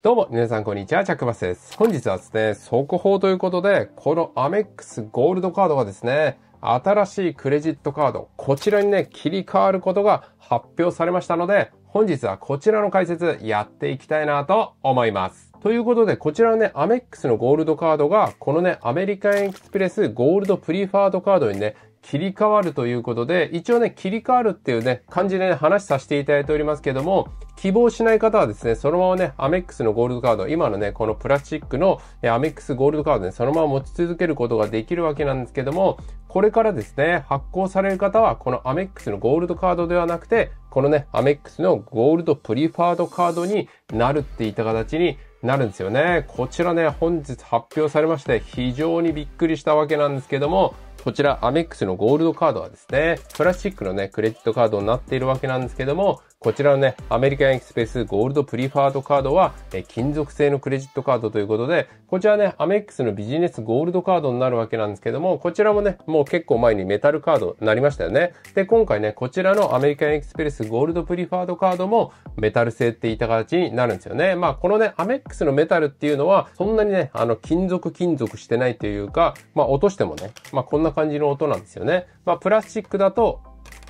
どうも、皆さんこんにちは、チャックバスです。本日はですね、速報ということで、このアメックスゴールドカードがですね、新しいクレジットカード、こちらにね、切り替わることが発表されましたので、本日はこちらの解説やっていきたいなと思います。ということで、こちらのね、アメックスのゴールドカードが、このね、アメリカンエクスプレスゴールドプリファードカードにね、切り替わるということで、一応ね、切り替わるっていうね、感じで、ね、話させていただいておりますけども、希望しない方はですね、そのままね、アメックスのゴールドカード、今のね、このプラスチックのアメックスゴールドカードね、そのまま持ち続けることができるわけなんですけども、これからですね、発行される方は、このアメックスのゴールドカードではなくて、このね、アメックスのゴールドプリファードカードになるっていった形になるんですよね。こちらね、本日発表されまして、非常にびっくりしたわけなんですけども、こちらアメックスのゴールドカードはですね、プラスチックのね、クレジットカードになっているわけなんですけども、こちらのね、アメリカンエクスペースゴールドプリファードカードは、え金属製のクレジットカードということで、こちらね、アメックスのビジネスゴールドカードになるわけなんですけども、こちらもね、もう結構前にメタルカードになりましたよね。で、今回ね、こちらのアメリカンエクスペースゴールドプリファードカードもメタル製っていった形になるんですよね。まあ、このね、アメックスのメタルっていうのは、そんなにね、あの、金属金属してないというか、まあ、落としてもね、まあ、こんなな感じの音なんですよね。まあ、プラスチックだと、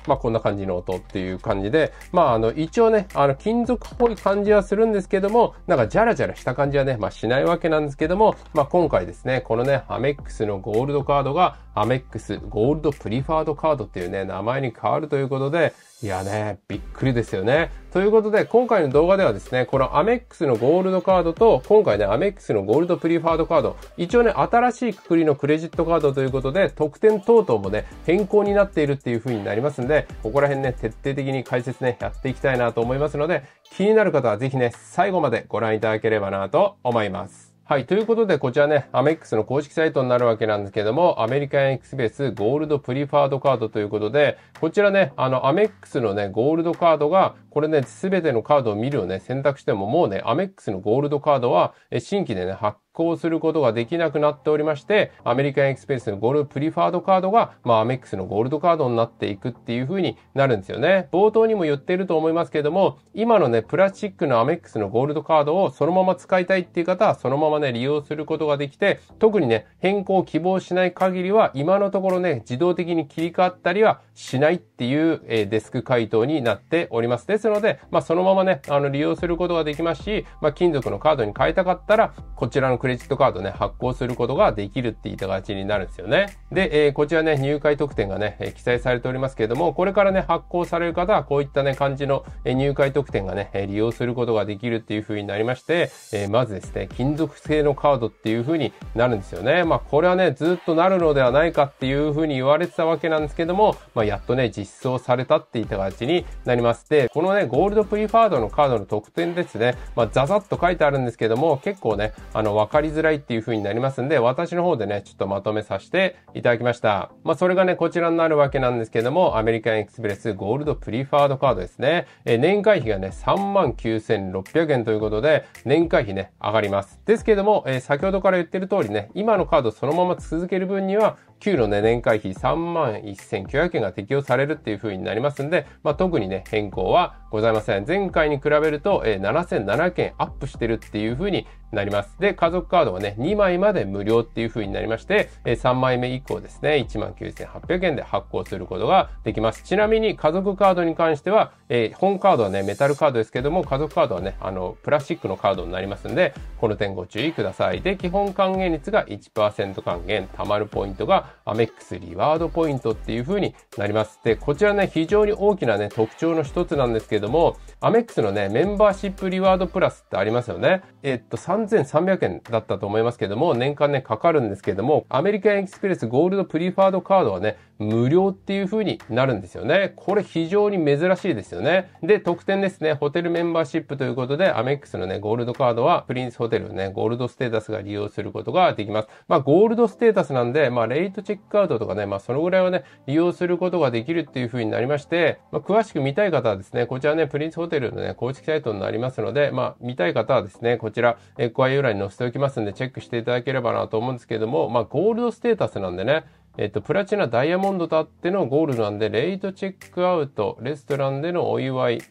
まあ、こんな感じの音っていう感じで、まあ、あの、一応ね、あの、金属っぽい感じはするんですけども、なんか、ジャラジャラした感じはね、まあ、しないわけなんですけども、まあ、今回ですね、このね、アメックスのゴールドカードが、アメックスゴールドプリファードカードっていうね、名前に変わるということで、いやね、びっくりですよね。ということで、今回の動画ではですね、このアメックスのゴールドカードと、今回ね、アメックスのゴールドプリファードカード、一応ね、新しいくくりのクレジットカードということで、特典等々もね、変更になっているっていう風になりますんで、ここら辺ね、徹底的に解説ね、やっていきたいなと思いますので、気になる方はぜひね、最後までご覧いただければなと思います。はい。ということで、こちらね、アメックスの公式サイトになるわけなんですけども、アメリカンエクスベスゴールドプリファードカードということで、こちらね、あの、アメックスのね、ゴールドカードが、これね、すべてのカードを見るをね、選択しても、もうね、アメックスのゴールドカードは、新規でね、発行することができなくなっておりまして、アメリカンエクスプレスのゴールプリファードカードが、まあ、アメックスのゴールドカードになっていくっていう風になるんですよね。冒頭にも言っていると思いますけども、今のね、プラスチックのアメックスのゴールドカードをそのまま使いたいっていう方は、そのままね、利用することができて、特にね、変更を希望しない限りは、今のところね、自動的に切り替わったりはしないっていう、えー、デスク回答になっております。ですので、まあ、そのままね、あの、利用することができますし、まあ、金属のカードに変えたかったら、こちらのクレジットカードね、発行することができるって言った形になるんですよね。で、えー、こちらね、入会特典がね、えー、記載されておりますけれども、これからね、発行される方は、こういったね、感じの、えー、入会特典がね、利用することができるっていう風になりまして、えー、まずですね、金属製のカードっていう風になるんですよね。まあ、これはね、ずっとなるのではないかっていう風に言われてたわけなんですけども、まあ、やっとね、実装されたって言った形になります。で、このね、ゴールドプリファードのカードの特典ですね、まあ、ザザッと書いてあるんですけども、結構ね、あの、わかりづらいっていう風になりますんで、私の方でね、ちょっとまとめさせていただきました。まあ、それがね、こちらになるわけなんですけども、アメリカンエクスプレスゴールドプリファードカードですね。え年会費がね、39,600円ということで、年会費ね、上がります。ですけども、え先ほどから言ってる通りね、今のカードそのまま続ける分には、給の、ね、年会費3万1900円が適用されるっていう風になりますんで、まあ、特にね、変更はございません。前回に比べると、えー、7 0 0円件アップしてるっていう風になります。で、家族カードはね、2枚まで無料っていう風になりまして、えー、3枚目以降ですね、19,800円で発行することができます。ちなみに家族カードに関しては、えー、本カードはね、メタルカードですけども、家族カードはね、あの、プラスチックのカードになりますんで、この点ご注意ください。で、基本還元率が1%還元、貯まるポイントがアメックスリワードポイントっていう風になります。で、こちらね、非常に大きなね、特徴の一つなんですけれども、アメックスのね、メンバーシップリワードプラスってありますよね。えっと、3300円だったと思いますけども、年間ね、かかるんですけども、アメリカンエキスプレスゴールドプリファードカードはね、無料っていう風になるんですよね。これ非常に珍しいですよね。で、特典ですね、ホテルメンバーシップということで、アメックスのね、ゴールドカードは、プリンスホテルのね、ゴールドステータスが利用することができます。まあ、ゴールドステータスなんで、まあ、レイトトチェックアウトとかね、まあ、そのぐらいはね、利用することができるっていう風になりまして、まあ、詳しく見たい方はですね、こちらね、プリンスホテルのね、公式サイトになりますので、まあ、見たい方はですね、こちら、え概要欄に載せておきますんで、チェックしていただければなと思うんですけれども、まあ、ゴールドステータスなんでね、えっと、プラチナ、ダイヤモンドとあってのゴールドなんで、レイトチェックアウト、レストランでのお祝い、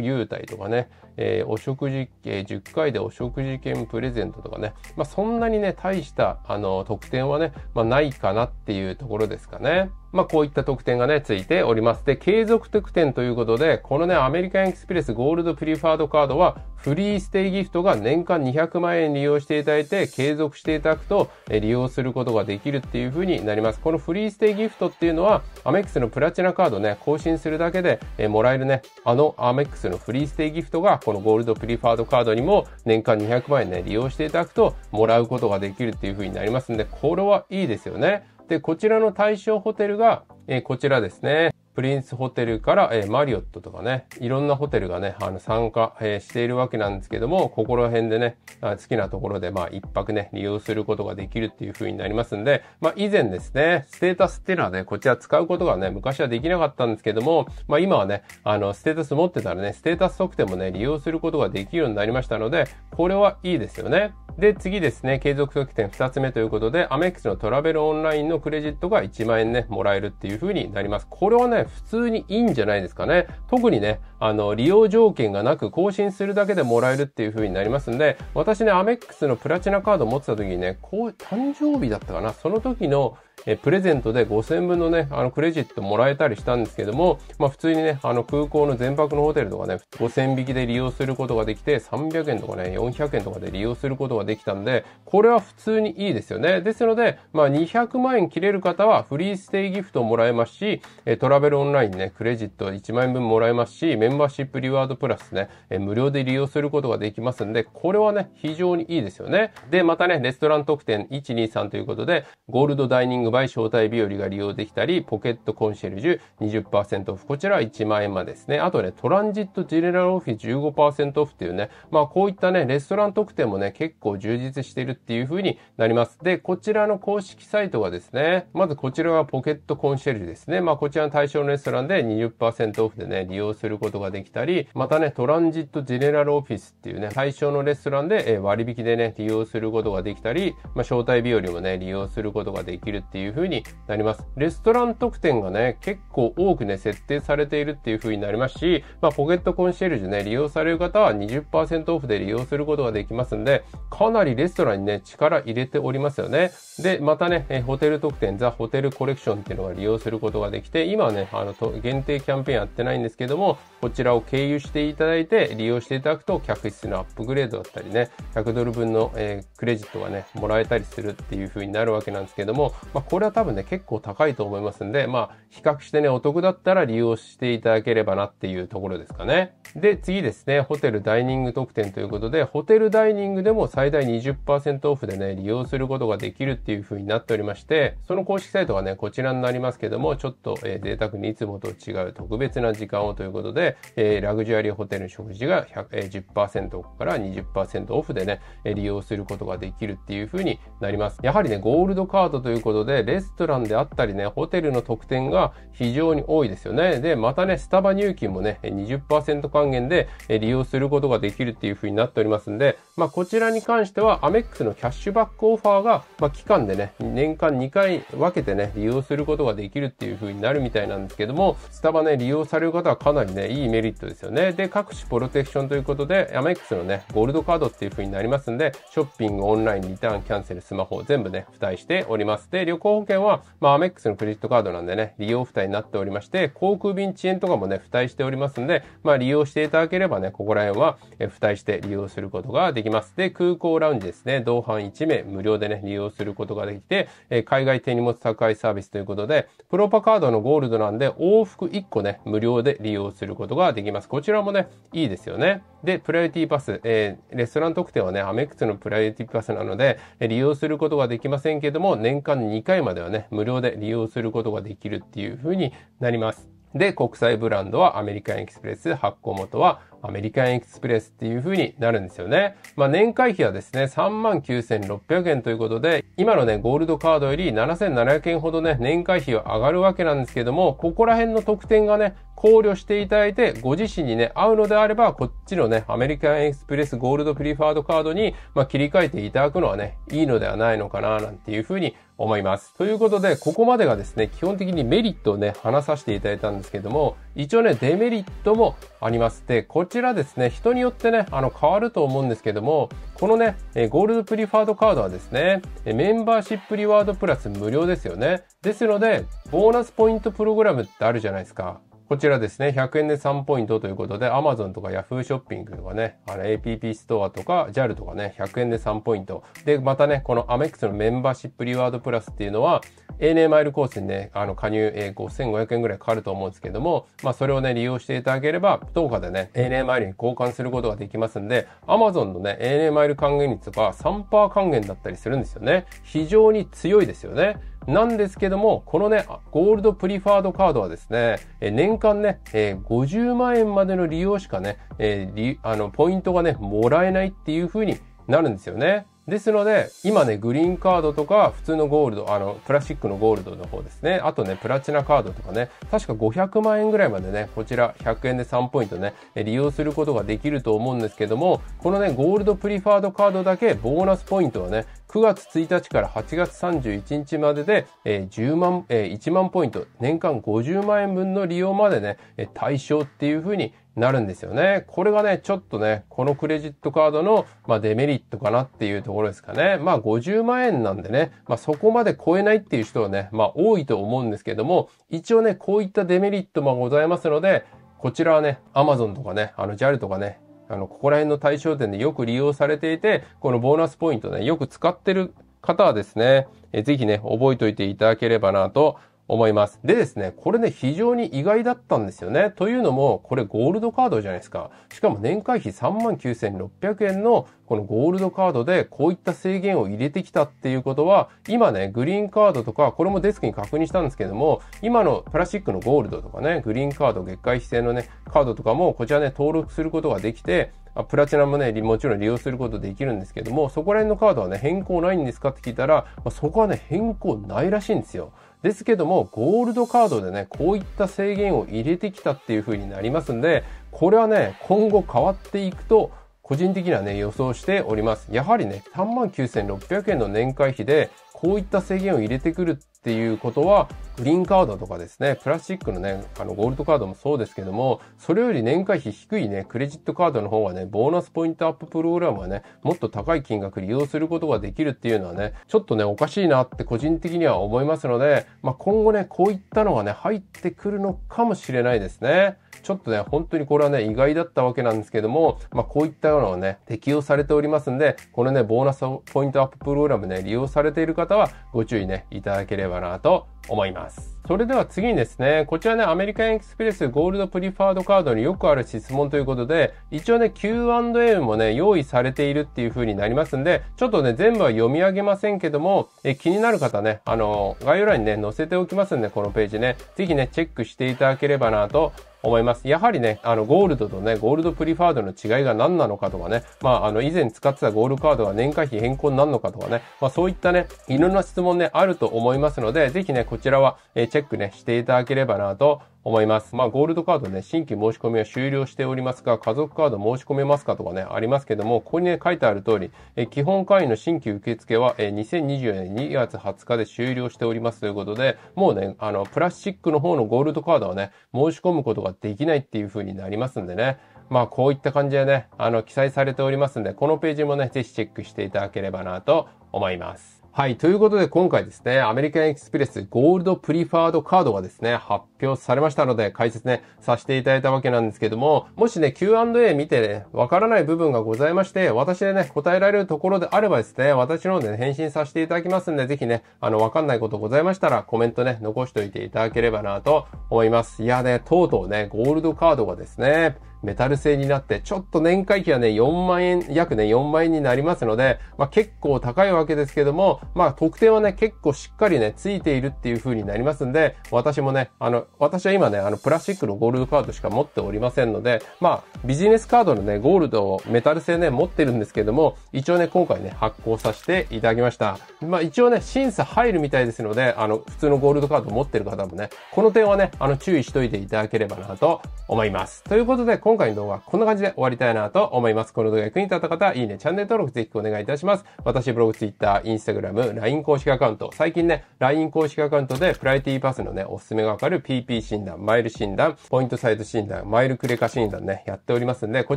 優待とかね、えー、お食事、えー、10回でお食事券プレゼントとかね、まあ、そんなにね、大した、あの、特典はね、まあ、ないかなっていうところですかね。まあ、こういった特典がね、ついております。で、継続特典ということで、このね、アメリカンエクスプレスゴールドプリファードカードは、フリーステイギフトが年間200万円利用していただいて、継続していただくと、利用することができるっていうふうになります。このフリーステイギフトっていうのは、アメックスのプラチナカードね、更新するだけで、えもらえるね、あのアメックスのフリーステイギフトが、このゴールドプリファードカードにも、年間200万円ね、利用していただくと、もらうことができるっていうふうになりますんで、これはいいですよね。で、こちらの対象ホテルが、えー、こちらですね。プリンスホテルから、えー、マリオットとかね、いろんなホテルがね、あの、参加、えー、しているわけなんですけども、ここら辺でね、好きなところで、まあ、一泊ね、利用することができるっていう風になりますんで、まあ、以前ですね、ステータスっていうのはね、こちら使うことがね、昔はできなかったんですけども、まあ、今はね、あの、ステータス持ってたらね、ステータス測定もね、利用することができるようになりましたので、これはいいですよね。で、次ですね、継続特典2つ目ということで、アメックスのトラベルオンラインのクレジットが1万円ね、もらえるっていう風になります。これはね、普通にいいんじゃないですかね。特にね、あの、利用条件がなく更新するだけでもらえるっていう風になりますんで、私ね、アメックスのプラチナカード持ってた時にね、こう、誕生日だったかな、その時のえプレゼントで5000分のね、あのクレジットもらえたりしたんですけども、まあ普通にね、あの空港の全泊のホテルとかね、5000匹で利用することができて、300円とかね、400円とかで利用することができたんで、これは普通にいいですよね。ですので、まあ200万円切れる方はフリーステイギフトもらえますし、えトラベルオンラインね、クレジット1万円分もらえますし、メンバーシップリワードプラスね、え無料で利用することができますんで、これはね、非常にいいですよね。で、またね、レストラン特典123ということで、ゴールドダイニンググバイ招待日和が利用できたり、ポケットコンシェルジュ20%オフ。こちらは1万円までですね。あとね、トランジットジェネラルオフィス15%オフっていうね、まあこういったね、レストラン特典もね、結構充実してるっていう風になります。で、こちらの公式サイトはですね、まずこちらがポケットコンシェルジュですね。まあこちらの対象のレストランで20%オフでね、利用することができたり、またね、トランジットジェネラルオフィスっていうね、対象のレストランで割引でね、利用することができたり、まあ招待日和もね、利用することができるっていうていう風になります。レストラン特典がね、結構多くね、設定されているっていう風になりますし、まあ、ポケットコンシェルジュね、利用される方は20%オフで利用することができますんで、かなりレストランにね、力入れておりますよね。で、またね、ホテル特典、ザ・ホテルコレクションっていうのが利用することができて、今はね、あの、限定キャンペーンやってないんですけども、こちらを経由していただいて、利用していただくと、客室のアップグレードだったりね、100ドル分の、えー、クレジットがね、もらえたりするっていう風になるわけなんですけども、まこれは多分ね、結構高いと思いますんで、まあ、比較してね、お得だったら利用していただければなっていうところですかね。で、次ですね、ホテルダイニング特典ということで、ホテルダイニングでも最大20%オフでね、利用することができるっていう風になっておりまして、その公式サイトがね、こちらになりますけども、ちょっと、えー、贅沢にいつもと違う特別な時間をということで、えー、ラグジュアリーホテルの食事が100、えー、から20%オフでね、利用することができるっていう風になります。やはりね、ゴールドカードということで、で、レストランであったりね、ホテルの特典が非常に多いですよね。で、またね、スタバ入金もね、20%還元で利用することができるっていう風になっておりますんで、まあ、こちらに関しては、アメックスのキャッシュバックオファーが、まあ、期間でね、年間2回分けてね、利用することができるっていう風になるみたいなんですけども、スタバね、利用される方はかなりね、いいメリットですよね。で、各種プロテクションということで、アメックスのね、ゴールドカードっていう風になりますんで、ショッピング、オンライン、リターン、キャンセル、スマホ、全部ね、付帯しております。で、旅行保険は、まあ、アメックスのクレジットカードなんでね、利用負担になっておりまして、航空便遅延とかもね、付帯しておりますんで、まあ、利用していただければね、ここら辺は、え、付帯して利用することができます。で、空港ラウンジですね、同伴1名無料でね、利用することができて、え、海外手荷物宅配サービスということで、プロパカードのゴールドなんで、往復1個ね、無料で利用することができます。こちらもね、いいですよね。で、プライオリティパス、えー、レストラン特典はね、アメックスのプライオリティパスなので、利用することができませんけども、年間2回まではね、無料で利用することができるっていう風になります。で、国際ブランドはアメリカンエキスプレス、発行元はアメリカンエクスプレスっていう風になるんですよね。まあ、年会費はですね、39,600円ということで、今のね、ゴールドカードより7,700円ほどね、年会費は上がるわけなんですけども、ここら辺の特典がね、考慮していただいて、ご自身にね、合うのであれば、こっちのね、アメリカンエクスプレスゴールドプリファードカードに、まあ、切り替えていただくのはね、いいのではないのかな、なんていう風に思います。ということで、ここまでがですね、基本的にメリットをね、話させていただいたんですけども、一応ね、デメリットもあります。で、こちらですね、人によってね、あの、変わると思うんですけども、このね、ゴールドプリファードカードはですね、メンバーシップリワードプラス無料ですよね。ですので、ボーナスポイントプログラムってあるじゃないですか。こちらですね、100円で3ポイントということで、Amazon とか Yahoo ショッピングとかね、あの APP ストアとか JAL とかね、100円で3ポイント。で、またね、この Amex のメンバーシップリワードプラスっていうのは、ANA マイルコースにね、あの、加入、えー、5500円ぐらいかかると思うんですけども、まあ、それをね、利用していただければ、当価でね、ANA マイルに交換することができますんで、Amazon のね、ANA マイル還元率とか3%還元だったりするんですよね。非常に強いですよね。なんですけども、このね、ゴールドプリファードカードはですね、え年間ね、え50万円までの利用しかね、えあの、ポイントがね、もらえないっていう風になるんですよね。ですので、今ね、グリーンカードとか、普通のゴールド、あの、プラスチックのゴールドの方ですね。あとね、プラチナカードとかね、確か500万円ぐらいまでね、こちら100円で3ポイントね、利用することができると思うんですけども、このね、ゴールドプリファードカードだけ、ボーナスポイントはね、9月1日から8月31日までで、え10万、え1万ポイント、年間50万円分の利用までね、対象っていうふうになるんですよね。これがね、ちょっとね、このクレジットカードの、まあ、デメリットかなっていうところですかね。まあ、50万円なんでね、まあ、そこまで超えないっていう人はね、まあ、多いと思うんですけども、一応ね、こういったデメリットもございますので、こちらはね、Amazon とかね、あの JAL とかね、あの、ここら辺の対象店でよく利用されていて、このボーナスポイントね、よく使ってる方はですね、えぜひね、覚えておいていただければなと思います。でですね、これね、非常に意外だったんですよね。というのも、これゴールドカードじゃないですか。しかも年会費39,600円のこのゴールドカードでこういった制限を入れてきたっていうことは、今ね、グリーンカードとか、これもデスクに確認したんですけども、今のプラスチックのゴールドとかね、グリーンカード、月会費制のね、カードとかも、こちらね、登録することができて、プラチナもね、もちろん利用することできるんですけども、そこら辺のカードはね、変更ないんですかって聞いたら、まあ、そこはね、変更ないらしいんですよ。ですけども、ゴールドカードでね、こういった制限を入れてきたっていう風になりますんで、これはね、今後変わっていくと、個人的にはね、予想しております。やはりね、39,600円の年会費で、こういった制限を入れてくるっていうことは、グリーンカードとかですね、プラスチックのね、あの、ゴールドカードもそうですけども、それより年会費低いね、クレジットカードの方がね、ボーナスポイントアッププログラムはね、もっと高い金額利用することができるっていうのはね、ちょっとね、おかしいなって個人的には思いますので、まあ、今後ね、こういったのがね、入ってくるのかもしれないですね。ちょっとね、本当にこれはね、意外だったわけなんですけども、まあ、こういったようなのね、適用されておりますんで、このね、ボーナスポイントアッププログラムね、利用されている方はご注意ね、いただければなと思います。それでは次にですね、こちらね、アメリカンエクスプレスゴールドプリファードカードによくある質問ということで、一応ね、Q&A もね、用意されているっていう風になりますんで、ちょっとね、全部は読み上げませんけども、え気になる方ね、あの、概要欄にね、載せておきますんで、このページね、ぜひね、チェックしていただければなと思います。やはりね、あの、ゴールドとね、ゴールドプリファードの違いが何なのかとかね、まあ、あの、以前使ってたゴールカードが年会費変更になるのかとかね、まあ、そういったね、いろんな質問ね、あると思いますので、ぜひね、こちらは、えチェックチェックね、していただければなと思います。まあ、ゴールドカードね、新規申し込みは終了しておりますが、家族カード申し込めますかとかね、ありますけども、ここにね、書いてある通り、え基本会員の新規受付は、え2024年2月20日で終了しておりますということで、もうね、あの、プラスチックの方のゴールドカードはね、申し込むことができないっていう風になりますんでね、まあ、こういった感じでね、あの、記載されておりますんで、このページもね、ぜひチェックしていただければなと思います。はい。ということで、今回ですね、アメリカンエクスプレスゴールドプリファードカードがですね、発表されましたので、解説ね、させていただいたわけなんですけども、もしね、Q&A 見てね、わからない部分がございまして、私でね、答えられるところであればですね、私の方で、ね、返信させていただきますんで、ぜひね、あの、わかんないことございましたら、コメントね、残しておいていただければなと思います。いやね、とうとうね、ゴールドカードがですね、メタル製になって、ちょっと年会費はね、4万円、約ね、4万円になりますので、まあ結構高いわけですけども、まあ特典はね、結構しっかりね、ついているっていう風になりますんで、私もね、あの、私は今ね、あの、プラスチックのゴールドカードしか持っておりませんので、まあ、ビジネスカードのね、ゴールドをメタル製ね、持ってるんですけども、一応ね、今回ね、発行させていただきました。まあ一応ね、審査入るみたいですので、あの、普通のゴールドカード持ってる方もね、この点はね、あの、注意しといていただければなと思います。ということで、今回の動画はこんな感じで終わりたいなと思います。この動画役に立った方は、いいね、チャンネル登録ぜひお願いいたします。私、ブログ、ツイッター、インスタグラム、LINE 公式アカウント、最近ね、LINE 公式アカウントで、プライティパスのね、おすすめがわかる PP 診断、マイル診断、ポイントサイト診断、マイルクレカ診断ね、やっておりますんで、こ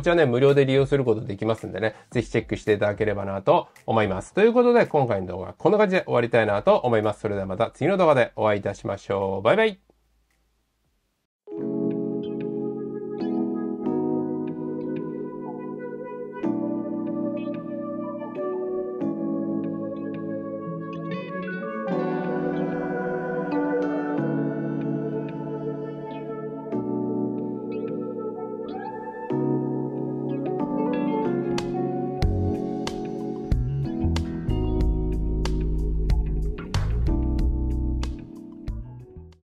ちらね、無料で利用することできますんでね、ぜひチェックしていただければなと思います。ということで、今回の動画はこんな感じで終わりたいなと思います。それではまた次の動画でお会いいたしましょう。バイバイ